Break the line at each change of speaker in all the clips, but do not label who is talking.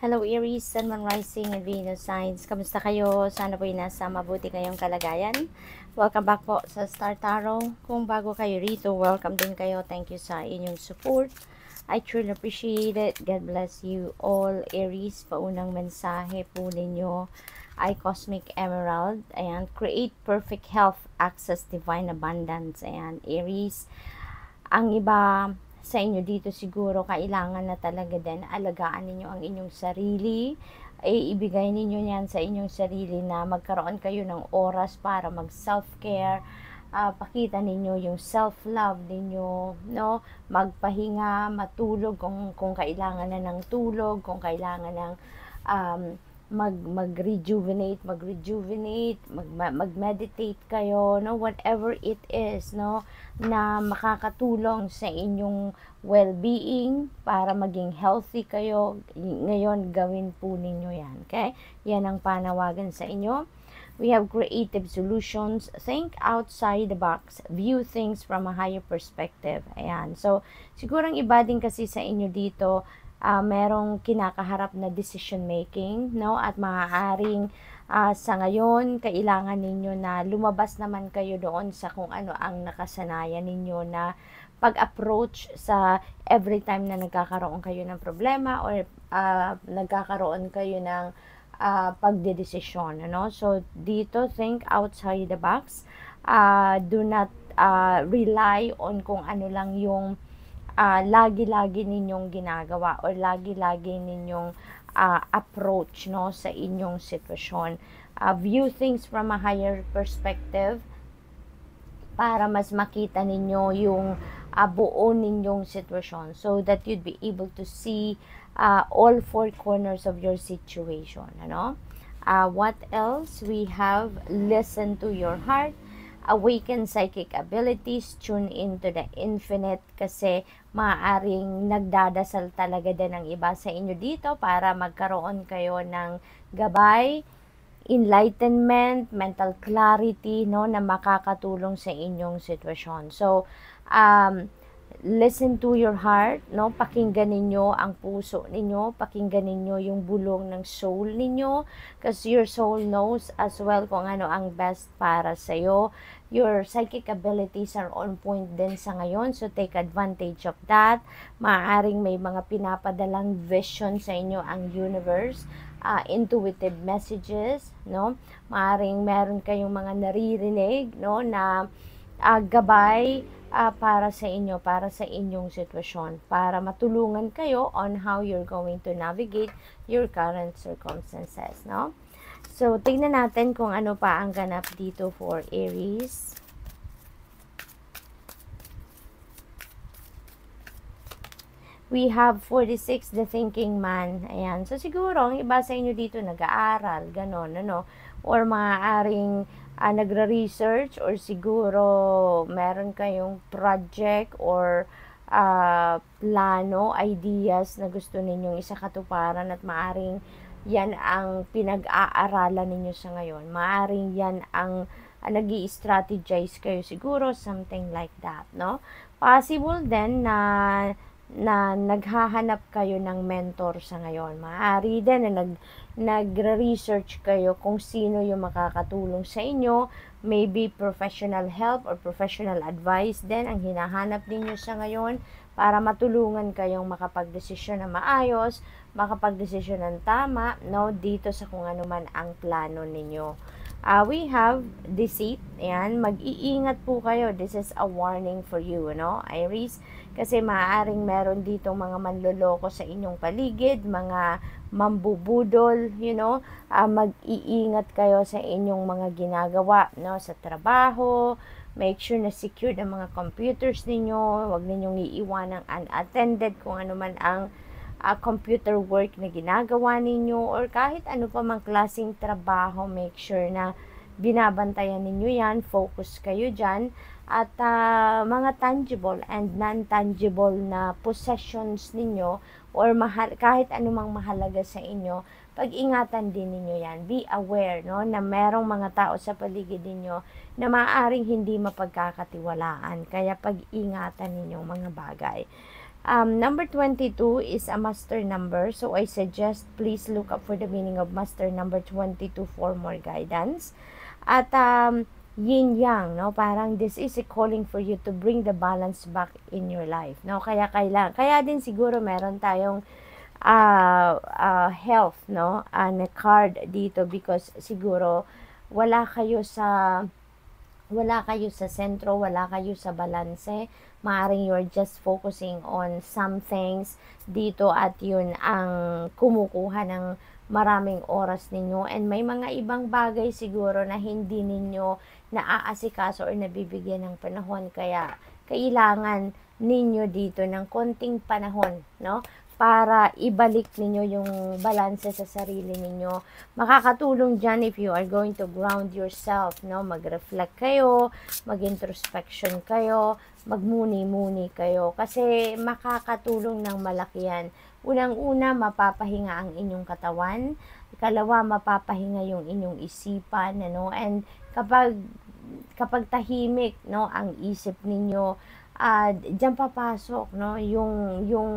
Hello Aries, Sun, Moon, Rising, and Venus Signs. Kamusta kayo? Sana po yung nasa mabuti kayong kalagayan. Welcome back po sa Star Tarot. Kung bago kayo rito, welcome din kayo. Thank you sa inyong support. I truly appreciate it. God bless you all. Aries, paunang mensahe po ninyo ay Cosmic Emerald. Ayan, create perfect health, access divine abundance. Ayan, Aries. Ang iba, sa inyo dito siguro kailangan na talaga din alagaan ninyo ang inyong sarili ay ibigay ninyo yan sa inyong sarili na magkaroon kayo ng oras para mag self-care uh, ah, pakita ninyo yung self-love ninyo, no? Magpahinga, matulog kung, kung kailangan na ng tulog, kung kailangan ng um, mag mag-rejuvenate, mag-rejuvenate, mag, rejuvenate mag rejuvenate mag meditate kayo, no, whatever it is, no, na makakatulong sa inyong well-being para maging healthy kayo. Ngayon, gawin po ninyo 'yan, okay? 'Yan ang panawagan sa inyo. We have creative solutions. Think outside the box. View things from a higher perspective. Ayan. So, sigurang iba din kasi sa inyo dito uh, merong kinakaharap na decision making no at maaaring uh, sa ngayon kailangan ninyo na lumabas naman kayo doon sa kung ano ang nakasanayan ninyo na pag-approach sa every time na nagkakaroon kayo ng problema or uh, nagkakaroon kayo ng uh, pagdedesisyon ano so dito think outside the box uh, do not uh, rely on kung ano lang yung uh, lagi-lagi ninyong ginagawa or lagi-lagi ninyong uh, approach no sa inyong sitwasyon. Uh, view things from a higher perspective para mas makita ninyo yung uh, buo ninyong sitwasyon so that you'd be able to see uh, all four corners of your situation ano uh, what else we have listen to your heart awaken psychic abilities, tune into the infinite kasi maaring nagdadasal talaga din ang iba sa inyo dito para magkaroon kayo ng gabay, enlightenment, mental clarity no na makakatulong sa inyong sitwasyon. So um listen to your heart, no? Pakinggan ninyo ang puso ninyo, pakinggan ninyo yung bulong ng soul ninyo because your soul knows as well kung ano ang best para sa iyo. Your psychic abilities are on point din sa ngayon, so take advantage of that. Maaring may mga pinapadalang vision sa inyo ang universe, uh, intuitive messages, no? Maaring meron kayong mga naririnig, no, na uh, gabay uh, para sa inyo, para sa inyong sitwasyon, para matulungan kayo on how you're going to navigate your current circumstances, no? So, tingnan natin kung ano pa ang ganap dito for Aries. we have 46, the thinking man. Ayan. So, siguro, ang iba sa inyo dito nag-aaral, ganon, ano, or maaaring uh, nagre-research or siguro meron kayong project or uh, plano, ideas na gusto ninyong isakatuparan at maaring yan ang pinag-aaralan ninyo sa ngayon. Maaring yan ang uh, ah, nag strategize kayo siguro, something like that, no? Possible then na uh, na naghahanap kayo ng mentor sa ngayon. Maaari din na nag, nagre-research kayo kung sino yung makakatulong sa inyo. Maybe professional help or professional advice din ang hinahanap ninyo sa ngayon para matulungan kayong makapagdesisyon na maayos, makapagdesisyon ng tama no, dito sa kung ano man ang plano ninyo. Uh, we have deceit. Ayan, mag-iingat po kayo. This is a warning for you, no? Iris, kasi maaring meron dito mga manloloko sa inyong paligid, mga mambubudol, you know? Uh, mag-iingat kayo sa inyong mga ginagawa, no? Sa trabaho, make sure na secured ang mga computers ninyo, wag ninyong iiwan ng unattended kung ano man ang uh, computer work na ginagawa ninyo or kahit ano pa mang klaseng trabaho, make sure na binabantayan ninyo yan, focus kayo dyan. At uh, mga tangible and non-tangible na possessions ninyo or mahal, kahit anumang mahalaga sa inyo, pag-ingatan din ninyo yan. Be aware no, na merong mga tao sa paligid ninyo na maaaring hindi mapagkakatiwalaan. Kaya pag-ingatan ninyo mga bagay. Um, number 22 is a master number, so I suggest please look up for the meaning of master number 22 for more guidance. At um, yin yang, no? Parang this is a calling for you to bring the balance back in your life, no? Kaya kailangan, kaya din siguro meron tayong uh, uh, health, no? and ah, a card dito because siguro wala kayo sa wala kayo sa sentro, wala kayo sa balanse, maaring you're just focusing on some things dito at yun ang kumukuha ng maraming oras ninyo and may mga ibang bagay siguro na hindi ninyo naaasikaso or nabibigyan ng panahon kaya kailangan ninyo dito ng konting panahon, no? para ibalik ninyo yung balance sa sarili ninyo. Makakatulong dyan if you are going to ground yourself, no? Mag-reflect kayo, mag-introspection kayo, magmuni-muni kayo. Kasi makakatulong ng malaki yan. Unang-una, mapapahinga ang inyong katawan. Ikalawa, mapapahinga yung inyong isipan, ano? And kapag kapag tahimik, no, ang isip ninyo, uh, diyan papasok no yung yung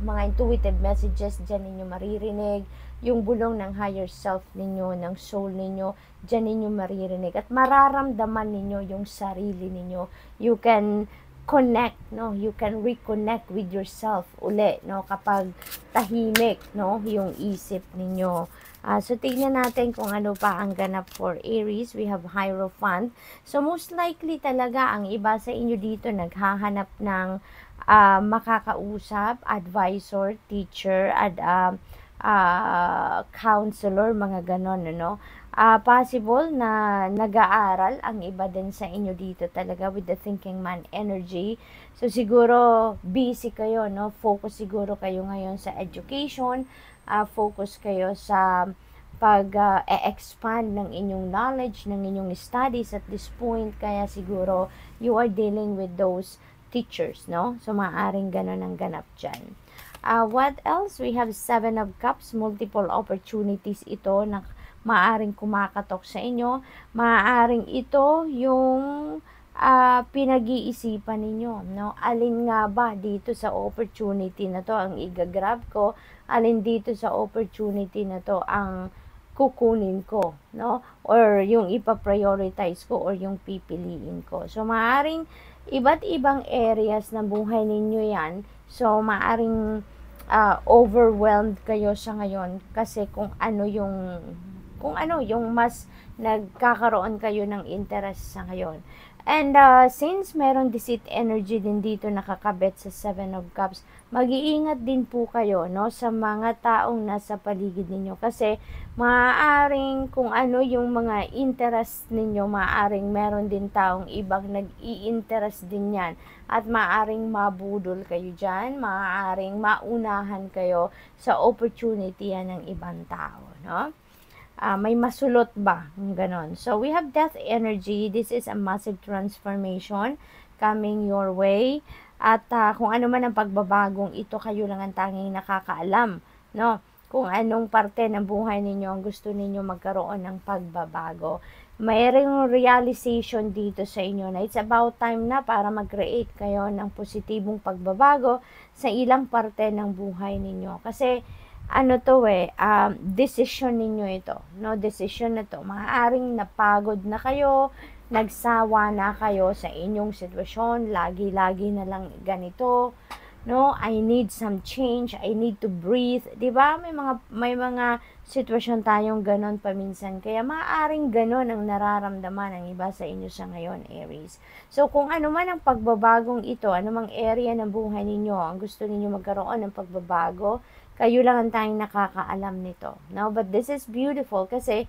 mga intuitive messages diyan ninyo maririnig yung bulong ng higher self ninyo ng soul ninyo diyan ninyo maririnig at mararamdaman ninyo yung sarili ninyo you can connect no you can reconnect with yourself uli no kapag tahimik no yung isip ninyo Uh, so, tignan natin kung ano pa ang ganap for Aries. We have Hierophant. So, most likely talaga ang iba sa inyo dito naghahanap ng uh, makakausap, advisor, teacher, at ad, uh, uh, counselor, mga ganon, ano? uh, possible na nag-aaral ang iba din sa inyo dito talaga with the thinking man energy. So siguro busy kayo, no? Focus siguro kayo ngayon sa education, uh, focus kayo sa pag-expand ah, uh, ng inyong knowledge, ng inyong studies at this point, kaya siguro you are dealing with those teachers, no? So, maaaring ganun ang ganap dyan. Uh, what else? We have Seven of Cups, multiple opportunities ito. Nak- maaring kumakatok sa inyo, maaring ito yung uh, pinag-iisipan ninyo, no? Alin nga ba dito sa opportunity na to ang igagrab ko? Alin dito sa opportunity na to ang kukunin ko, no? Or yung ipa-prioritize ko or yung pipiliin ko. So, maaring iba't ibang areas ng buhay ninyo yan. So, maaring uh, overwhelmed kayo sa ngayon kasi kung ano yung kung ano yung mas nagkakaroon kayo ng interest sa ngayon. And uh, since meron deceit energy din dito nakakabit sa Seven of Cups, mag-iingat din po kayo no, sa mga taong nasa paligid ninyo. Kasi maaaring kung ano yung mga interest ninyo, maaaring meron din taong ibang nag-i-interest din yan. At maaaring mabudol kayo dyan, maaaring maunahan kayo sa opportunity yan ng ibang tao. No? uh, may masulot ba, ganon. So, we have death energy. This is a massive transformation coming your way. At uh, kung ano man ang pagbabagong ito, kayo lang ang tanging nakakaalam, no? Kung anong parte ng buhay ninyo ang gusto ninyo magkaroon ng pagbabago. Mayroong realization dito sa inyo na it's about time na para mag-create kayo ng positibong pagbabago sa ilang parte ng buhay ninyo. Kasi, ano to eh, um, decision ninyo ito. No, decision na to. Maaaring napagod na kayo, nagsawa na kayo sa inyong sitwasyon, lagi-lagi na lang ganito. No, I need some change, I need to breathe. 'Di ba? May mga may mga sitwasyon tayong ganon paminsan. Kaya maaaring ganon ang nararamdaman ng iba sa inyo sa ngayon, Aries. So kung ano man ang pagbabagong ito, anumang area ng buhay ninyo ang gusto ninyo magkaroon ng pagbabago, kayo lang ang tayong nakakaalam nito. No? But this is beautiful kasi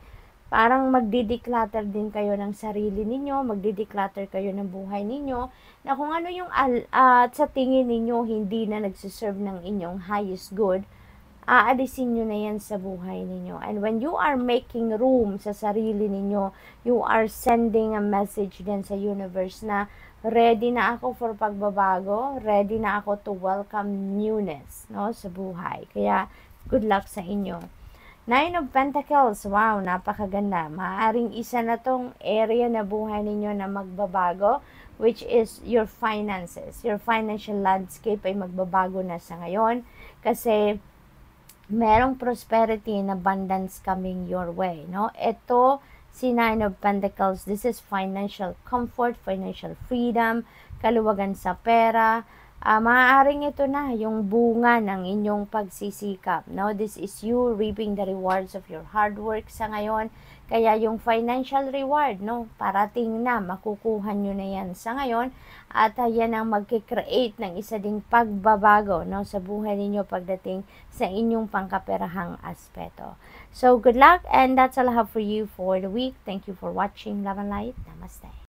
parang magdi-declutter din kayo ng sarili ninyo, magdi-declutter kayo ng buhay ninyo, na kung ano yung uh, sa tingin ninyo hindi na nagsiserve ng inyong highest good, aalisin nyo na yan sa buhay ninyo. And when you are making room sa sarili ninyo, you are sending a message din sa universe na ready na ako for pagbabago, ready na ako to welcome newness no, sa buhay. Kaya, good luck sa inyo. Nine of Pentacles, wow, napakaganda. Maaring isa na tong area na buhay ninyo na magbabago, which is your finances. Your financial landscape ay magbabago na sa ngayon kasi merong prosperity and abundance coming your way. No? Ito, si Nine of Pentacles, this is financial comfort, financial freedom, kaluwagan sa pera, Uh, maaaring ito na yung bunga ng inyong pagsisikap. No? This is you reaping the rewards of your hard work sa ngayon. Kaya yung financial reward, no? parating na, makukuha nyo na yan sa ngayon. At uh, yan ang magkikreate ng isa ding pagbabago no? sa buhay ninyo pagdating sa inyong pangkaperahang aspeto. So, good luck and that's all I have for you for the week. Thank you for watching. Love and light. Namaste.